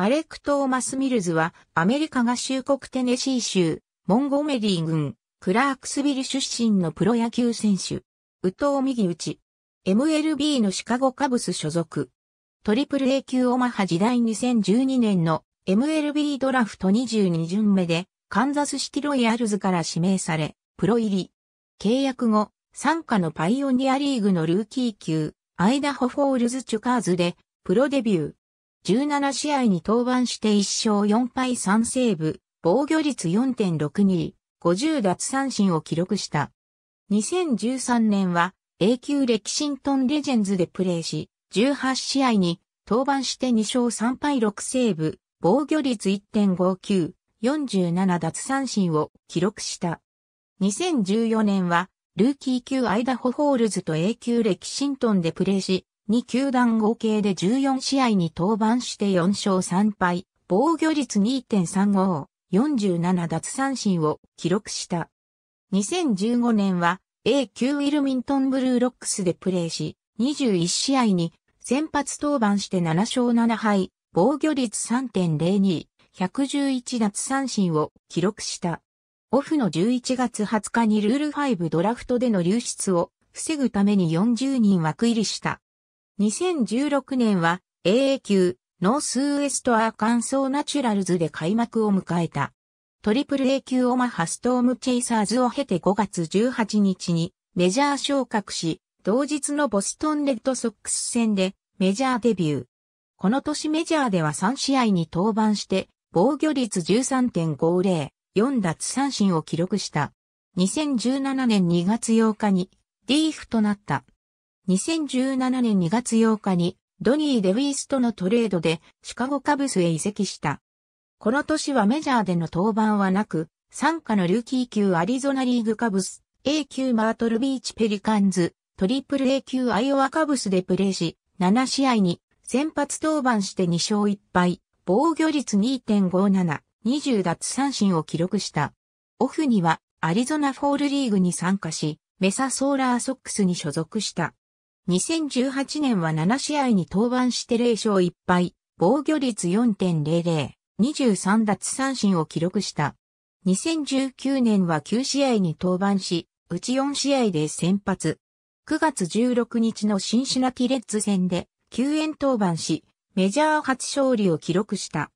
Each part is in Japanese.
アレク・トーマス・ミルズは、アメリカ合衆国テネシー州、モンゴメリー郡、クラークスビル出身のプロ野球選手。ウト藤右打ち。MLB のシカゴカブス所属。トリプル A 級オマハ時代2012年の MLB ドラフト22巡目で、カンザスシティロイヤルズから指名され、プロ入り。契約後、参加のパイオニアリーグのルーキー級、アイダホフォールズ・チュカーズで、プロデビュー。17試合に登板して1勝4敗3セーブ、防御率4.62、50奪三振を記録した。2013年は A 級レキシントンレジェンズでプレーし、18試合に登板して2勝3敗6セーブ、防御率1.59、47奪三振を記録した。2014年はルーキー級アイダホホールズと A 級レキシントンでプレーし、2球団合計で14試合に登板して4勝3敗、防御率2.35、47奪三振を記録した。2015年は A 級ウィルミントンブルーロックスでプレーし、21試合に先発登板して7勝7敗、防御率3.02、111奪三振を記録した。オフの11月20日にルール5ドラフトでの流出を防ぐために40人枠入りした。2016年は AA 級ノースウエストアーカンソーナチュラルズで開幕を迎えた。トリプル A 級オマハストームチェイサーズを経て5月18日にメジャー昇格し、同日のボストンレッドソックス戦でメジャーデビュー。この年メジャーでは3試合に登板して、防御率13.50、4奪三振を記録した。2017年2月8日にーフとなった。2017年2月8日にドニー・デウィースとのトレードでシカゴカブスへ移籍した。この年はメジャーでの登板はなく、参加のルーキー級アリゾナリーグカブス、A 級マートルビーチペリカンズ、トリプル A 級アイオワカブスでプレーし、7試合に先発登板して2勝1敗、防御率2.57、20奪三振を記録した。オフにはアリゾナフォールリーグに参加し、メサソーラーソックスに所属した。2018年は7試合に登板して0勝1敗、防御率4.00、23奪三振を記録した。2019年は9試合に登板し、うち4試合で先発。9月16日のシンシナティレッズ戦で救援登板し、メジャー初勝利を記録した。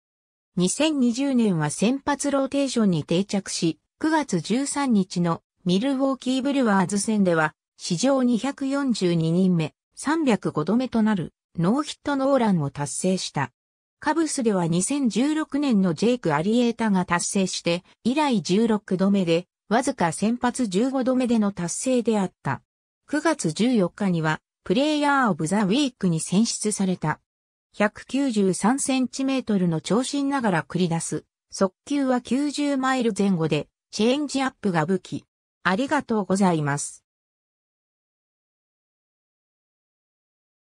2020年は先発ローテーションに定着し、9月13日のミルウォーキーブルワーズ戦では史上242人目、305度目となるノーヒットノーランを達成した。カブスでは2016年のジェイク・アリエータが達成して、以来16度目で、わずか先発15度目での達成であった。9月14日には、プレイヤー・オブ・ザ・ウィークに選出された。193センチメートルの長身ながら繰り出す、速球は90マイル前後で、チェンジアップが武器。ありがとうございます。